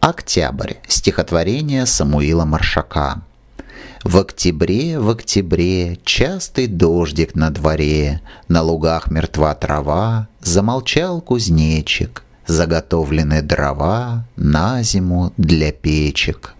Октябрь. Стихотворение Самуила Маршака. В октябре, в октябре, частый дождик на дворе, На лугах мертва трава, замолчал кузнечик, Заготовлены дрова на зиму для печек.